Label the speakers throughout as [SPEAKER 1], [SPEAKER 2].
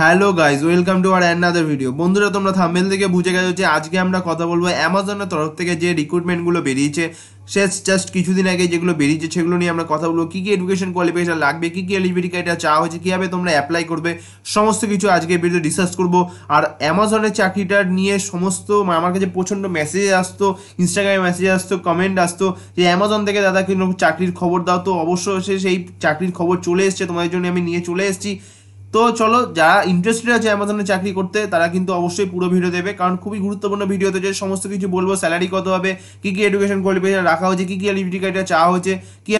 [SPEAKER 1] hello guys welcome to our other video বন্ধুরা তোমরা থামেল থেকে বুঝে গেছো যে আজকে আমরা কথা বলবো অ্যামাজনের তরফ থেকে যে রিক্রুটমেন্টগুলো বেরিয়েছে শেষ জাস্ট কিছুদিন আগে যেগুলো বেরিয়েছে সেগুলো নিয়ে আমরা কথা বলবো কী কী এডুকেশন কোয়ালিফিকেশন লাগবে কী কী এলিজিবিলিটি এটা চাওয়া হয়েছে কীভাবে তোমরা অ্যাপ্লাই করবে সমস্ত কিছু আজকে ভিডিও ডিসকাস করব আর অ্যামাজনের চাকরিটা নিয়ে সমস্ত আমার কাছে প্রচণ্ড মেসেজ আসতো ইনস্টাগ্রামে মেসেজ আসতো কমেন্ট আসতো যে অ্যামাজন থেকে দাদা কিন্তু চাকরির খবর দাও তো অবশ্যই সেই চাকরির খবর চলে এসছে তোমাদের জন্য আমি নিয়ে চলে এসেছি তো চলো যারা ইন্টারেস্টেড আছে অ্যামাজনে চাকরি করতে তারা কিন্তু অবশ্যই পুরো ভিডিও দেবে কারণ খুবই গুরুত্বপূর্ণ ভিডিওতে যে সমস্ত কিছু বলবো স্যালারি কত হবে কী কী এডুকেশন কোয়ালিফিকেশন রাখা হয়েছে কী কী এলিজিবিলিটি ক্রাইটেরিয়া চাওয়া হয়েছে কী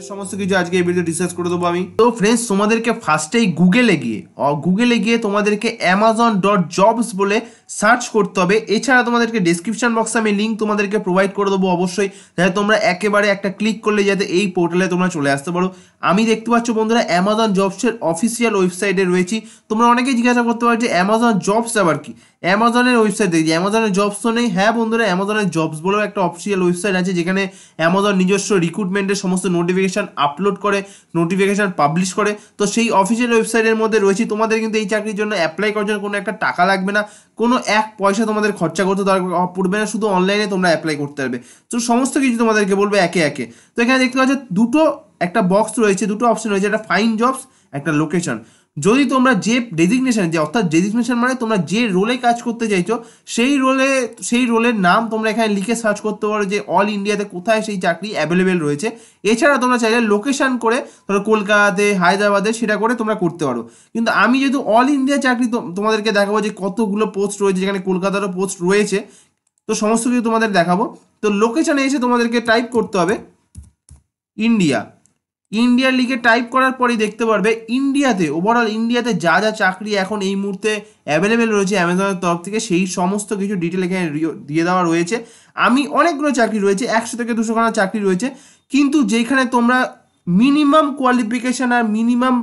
[SPEAKER 1] তোমাদের সমস্ত কিছু আজকে এই ভিডিও ডিসকাস করে দেবো আমি তো ফ্রেন্ডস তোমাদেরকে ফার্স্টেই গুগলে গিয়ে গুগলে গিয়ে তোমাদেরকে অ্যামাজন ডট জবস বলে সার্চ করতে হবে এছাড়া তোমাদেরকে ডিসক্রিপশন বক্সে আমি লিঙ্ক তোমাদেরকে প্রোভাইড করে দেবো অবশ্যই যাতে তোমরা একেবারে একটা ক্লিক করলে যাতে এই পোর্টালে তোমরা চলে আসতে পারো আমি দেখতে পাচ্ছ বন্ধুরা অ্যামাজন জবসের অফিসিয়াল ওয়েবসাইটে রয়েছি তোমরা অনেকেই জিজ্ঞাসা করতে পারো যে অ্যামাজন জবস আবার কি অ্যামাজনের ওয়েবসাইট দেখি অ্যামাজনের জবস তো নেই হ্যাঁ বন্ধুরা অ্যামাজনের জবস বলেও একটা অফিসিয়াল ওয়েবসাইট আছে যেখানে অ্যামাজন নিজস্ব রিক্রুটমেন্টের সমস্ত নোটিফিকেশান আপলোড করে নোটিফিকেশান পাবলিশ করে তো সেই অফিসিয়াল ওয়েবসাইটের মধ্যে রয়েছে তোমাদের কিন্তু এই চাকরির জন্য অ্যাপ্লাই করার জন্য কোনো একটা টাকা লাগবে না কোনো এক পয়সা তোমাদের খরচা করতে দরকার পড়বে না শুধু অনলাইনে তোমরা অ্যাপ্লাই করতে পারবে তো সমস্ত কিছু তোমাদেরকে বলবে একে একে তো এখানে দেখতে পাচ্ছ দুটো একটা বক্স রয়েছে দুটো অপশন রয়েছে একটা ফাইন জবস একটা লোকেশন যদি তোমরা যে ডেজিগনেশন যে অর্থাৎ ডেজিগনেশন মানে তোমরা যে রোলে কাজ করতে চাইছো সেই রোলে সেই রোলের নাম তোমরা এখানে লিখে সার্চ করতে পারো যে অল ইন্ডিয়াতে কোথায় সেই চাকরি অ্যাভেলেবেল রয়েছে এছাড়া তোমরা চাইলে লোকেশান করে ধরো কলকাতাতে হায়দ্রাবাদে সেটা করে তোমরা করতে পারো কিন্তু আমি যেহেতু অল ইন্ডিয়া চাকরি তোমাদেরকে দেখাবো যে কতগুলো পোস্ট রয়েছে যেখানে কলকাতারও পোস্ট রয়েছে তো সমস্ত কিছু তোমাদের দেখাবো তো লোকেশানে এসে তোমাদেরকে টাইপ করতে হবে ইন্ডিয়া ইন্ডিয়া লিগে টাইপ করার পরেই দেখতে পারবে ইন্ডিয়াতে ওভারঅল ইন্ডিয়াতে যা যা চাকরি এখন এই মুহূর্তে অ্যাভেলেবেল রয়েছে অ্যামাজনের তরফ থেকে সেই সমস্ত কিছু ডিটেল এখানে দিয়ে দেওয়া রয়েছে আমি অনেকগুলো চাকরি রয়েছে একশো থেকে দুশোখানা চাকরি রয়েছে কিন্তু যেখানে তোমরা মিনিমাম কোয়ালিফিকেশান আর মিনিমাম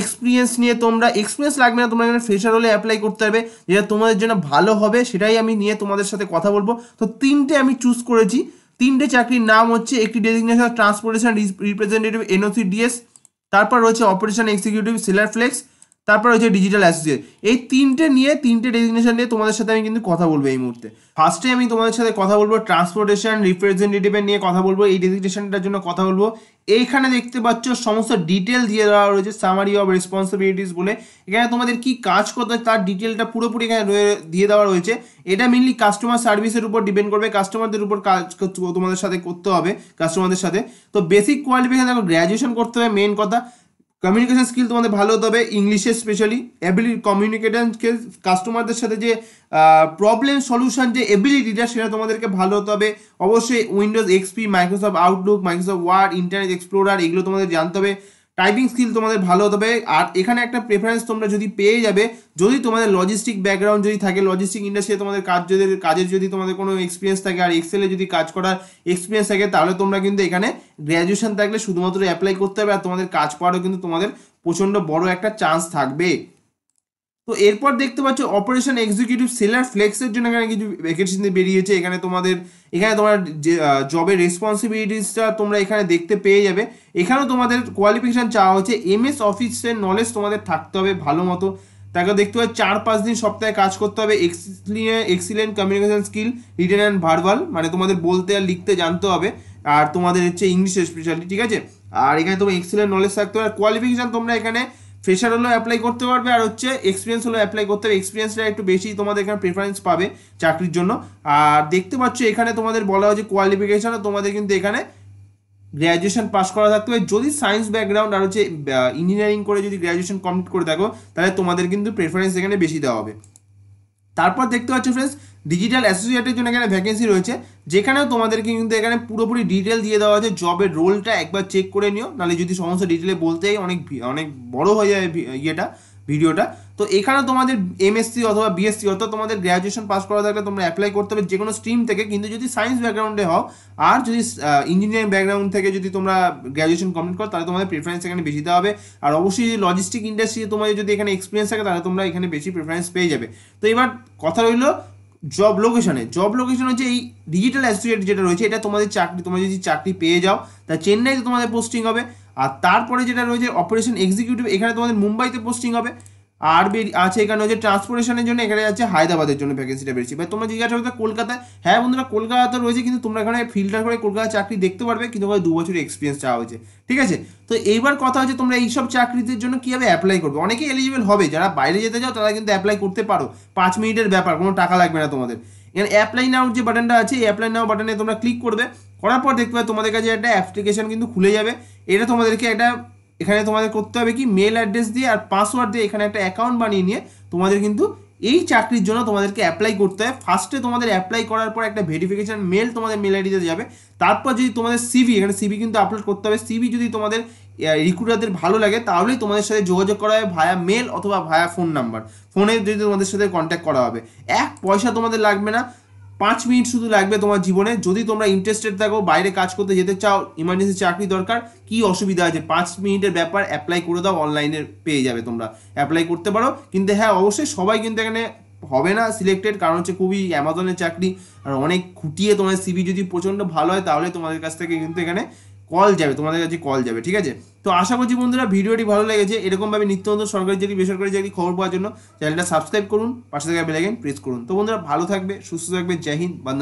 [SPEAKER 1] এক্সপিরিয়েন্স নিয়ে তোমরা এক্সপিরিয়েন্স লাগবে না তোমরা এখানে ফ্রেশার হলে অ্যাপ্লাই করতে পারবে যেটা তোমাদের জন্য ভালো হবে সেটাই আমি নিয়ে তোমাদের সাথে কথা বলবো তো তিনটে আমি চুজ করেছি তিনটে চাকরির নাম হচ্ছে একটি designation transportation representative NOC DS তারপর রয়েছে অপারেশন এক্সিকিউটিভ সিলার ফ্লেক্স তারপর হচ্ছে ডিজিটাল অ্যাসোসিয়েট এই তিনটে নিয়ে তিনটে ডেজিগনেশন নিয়ে তোমাদের সাথে আমি কিন্তু কথা বলবো এই মুহূর্তে ফার্স্টে আমি তোমাদের সাথে কথা বলবো ট্রান্সপোর্টেশন রিপ্রেজেন্টেটিভের নিয়ে কথা বলবো এই ডেজিগনেশনটার জন্য কথা বলবো এইখানে দেখতে পাচ্ছ সমস্ত ডিটেল দিয়ে দেওয়া রয়েছে সামারি অফ রেসপন্সিবিলিটিস বলে এখানে তোমাদের কি কাজ করতে তার ডিটেলটা পুরোপুরি এখানে দিয়ে দেওয়া রয়েছে এটা মেনলি কাস্টমার সার্ভিসের উপর ডিপেন্ড করবে কাস্টমারদের উপর কাজ তোমাদের সাথে করতে হবে কাস্টমারদের সাথে তো বেসিক কোয়ালিফিকেশন দেখো গ্র্যাজুয়েশন করতে হবে মেন কথা কমিউনিকেশন স্কিল তোমাদের ভালো হতে হবে ইংলিশে স্পেশালি অ্যাবিলিটি কমিউনিকেশন স্কিল কাস্টমারদের সাথে যে প্রবলেম সলিউশন যে এবিলিটিটা সেটা তোমাদেরকে ভালো হতে হবে অবশ্যই Windows XP Microsoft Outlook Microsoft Word Internet Explorer এগুলো তোমাদের জানতে হবে টাইপিং স্কিল তোমাদের ভালো হতে হবে আর এখানে একটা প্রেফারেন্স তোমরা যদি পেয়ে যাবে যদি তোমাদের লজিস্টিক ব্যাকগ্রাউন্ড যদি থাকে লজিস্টিক ইন্ডাস্ট্রিতে তোমাদের কাজ যদি কাজের যদি তোমাদের কোনো এক্সপিরিয়েন্স থাকে আর এক্সেলে যদি কাজ করার এক্সপিরিয়েন্স থাকে তাহলে তোমরা কিন্তু এখানে গ্র্যাজুয়েশন থাকলে শুধুমাত্র অ্যাপ্লাই করতে হবে আর তোমাদের কাজ পাওয়ারও কিন্তু তোমাদের প্রচণ্ড বড় একটা চান্স থাকবে তো এরপর দেখতে পাচ্ছ অপারেশন এক্সিকিউটিভ সেলার ফ্লেক্সের জন্য এখানে কিছু ভ্যাকেন্সি বেরিয়েছে এখানে তোমাদের এখানে তোমার যে জবের রেসপন্সিবিলিটিসটা তোমরা এখানে দেখতে পেয়ে যাবে এখানেও তোমাদের কোয়ালিফিকেশান চাওয়া হচ্ছে এমএস অফিসের নলেজ তোমাদের থাকতে হবে ভালো মতো তাকে দেখতে হবে চার পাঁচ দিন সপ্তাহে কাজ করতে হবে excellent communication skill written and verbal মানে তোমাদের বলতে আর লিখতে জানতে হবে আর তোমাদের হচ্ছে ইংলিশ স্পেশালি ঠিক আছে আর এখানে তোমার এক্সিলেন্ট নলেজ থাকতে হবে আর কোয়ালিফিকেশান তোমরা এখানে ফ্রেশার হলেও অ্যাপ্লাই করতে পারবে আর হচ্ছে এক্সপিরিয়েন্স হলেও অ্যাপ্লাই করতে হবে এক্সপিরিয়েন্সটা একটু বেশি তোমাদের এখানে প্রেফারেন্স পাবে চাকরির জন্য আর দেখতে পাচ্ছ এখানে তোমাদের বলা যে কোয়ালিফিকেশান তোমাদের কিন্তু এখানে গ্র্যাজুয়েশন পাস করা থাকতে হবে যদি সায়েন্স ব্যাকগ্রাউন্ড আর হচ্ছে ইঞ্জিনিয়ারিং করে যদি গ্র্যাজুয়েশন কমপ্লিট করে থাকো তাহলে তোমাদের কিন্তু প্রেফারেন্স এখানে বেশি দেওয়া হবে তারপর দেখতে পাচ্ছ ফ্রেন্ডস ডিজিটাল অ্যাসোসিয়েটের জন্য এখানে ভ্যাকেন্সি রয়েছে যেখানেও তোমাদেরকে কিন্তু এখানে পুরোপুরি ডিটেল দিয়ে দেওয়া আছে জবের রোলটা একবার চেক করে নিও নাহলে যদি সমস্ত ডিটেলে বলতেই অনেক অনেক বড় হয়ে যাবে ইয়েটা ভিডিওটা তো এখানে তোমাদের এমএসসি অথবা বিএসসি অর্থাৎ তোমাদের গ্র্যাজুয়েশন পাস করা থাকলে তোমরা অ্যাপ্লাই করতে হবে যে কোনো স্ট্রিম থেকে কিন্তু যদি সায়েন্স ব্যাকগ্রাউন্ডে হও আর যদি ইঞ্জিনিয়ারিং ব্যাকগ্রাউন্ড থেকে যদি তোমরা গ্র্যাজুয়েশন কমপ্লিট করো তাহলে তোমাদের প্রেফারেন্স এখানে বেশি দেওয়া হবে আর অবশ্যই যদি লজিস্টিক ইন্ডাস্ট্রিতে তোমাদের যদি এখানে এক্সপিরিয়েন্স থাকে তাহলে তোমরা এখানে বেশি প্রেফারেন্স পেয়ে যাবে তো এবার কথা রইলো জব লোকেশনে জব লোকেশন হচ্ছে এই ডিজিটাল অ্যাসোসিয়েট যেটা রয়েছে এটা তোমাদের চাকরি তোমার যদি চাকরি পেয়ে যাও তা চেন্নাইতে তোমাদের পোস্টিং হবে আর তারপরে যেটা রয়েছে অপারেশন এক্সিকিউটিভ এখানে তোমাদের মুম্বাইতে পোস্টিং হবে আর আছে এখানে হচ্ছে ট্রান্সপোর্টেশনের জন্য এখানে আছে হায়দ্রাবাদের জন্য ভ্যাকেন্সিটা বেড়েছে বা মানে তোমরা জিজ্ঞাসা করতে কলকাতায় হ্যাঁ বন্ধুরা কলকাতাতে রয়েছে কিন্তু তোমরা এখানে ফিল্টার করে কলকাতা চাকরি দেখতে পারবে কিন্তু তোমাদের দু বছর এক্সপিরিয়েন্স চাওয়া হয়েছে ঠিক আছে তো এইবার কথা হচ্ছে তোমরা এইসব চাকরিদের জন্য কীভাবে অ্যাপ্লাই করবে অনেকেই এলিজিবল হবে যারা বাইরে যেতে চাও তারা কিন্তু অ্যাপ্লাই করতে পারো পাঁচ মিনিটের ব্যাপার কোনো টাকা লাগবে না তোমাদের এখানে অ্যাপ্লাই নাও যে বাটনটা আছে এই অ্যাপ্লাই নাও বাটনে তোমরা ক্লিক করবে করার পর দেখতে পাবে তোমাদের কাছে একটা অ্যাপ্লিকেশন কিন্তু খুলে যাবে এটা তোমাদেরকে একটা এখানে তোমাদের করতে হবে কি মেল অ্যাড্রেস দিয়ে আর পাসওয়ার্ড দিয়ে এখানে একটা অ্যাকাউন্ট বানিয়ে নিয়ে তোমাদের কিন্তু এই চাকরির জন্য তোমাদেরকে অ্যাপ্লাই করতে হয় ফার্স্টে তোমাদের অ্যাপ্লাই করার পর একটা ভেরিফিকেশান মেল তোমাদের মেল আইডিতে যাবে তারপর যদি তোমাদের সিভি এখানে সিভি কিন্তু আপলোড করতে হবে সিভি যদি তোমাদের রিক্রুটারদের ভালো লাগে তাহলেই তোমাদের সাথে যোগাযোগ করা হবে ভায়া মেল অথবা ভায়া ফোন নাম্বার ফোনে যদি তোমাদের সাথে কন্ট্যাক্ট করা হবে এক পয়সা তোমাদের লাগবে না পাঁচ মিনিট শুধু লাগবে তোমার জীবনে যদি তোমরা ইন্টারেস্টেড থাকো বাইরে কাজ করতে যেতে চাও ইমার্জেন্সি চাকরি দরকার কি অসুবিধা আছে পাঁচ মিনিটের ব্যাপার অ্যাপ্লাই করে দাও অনলাইনে পেয়ে যাবে তোমরা অ্যাপ্লাই করতে পারো কিন্তু হ্যাঁ অবশ্যই সবাই কিন্তু এখানে হবে না সিলেক্টেড কারণ হচ্ছে খুবই অ্যামাজনের চাকরি আর অনেক খুঁটিয়ে তোমার সিবি যদি প্রচণ্ড ভালো হয় তাহলে তোমাদের কাছ থেকে কিন্তু এখানে কল যাবে তোমাদের কাছে কল যাবে ঠিক আছে তো আশা করছি বন্ধুরা ভিডিওটি ভালো লেগেছে এরকমভাবে নিত্য নতুন সরকারি চাকরি বেসরকারি চাকরি খবর পাওয়ার জন্য চ্যানেলটা সাবস্ক্রাইব করুন পাশে থেকে বেলাইকেন প্রেস করুন তো বন্ধুরা ভালো থাকবে সুস্থ থাকবে জয় হিন্দ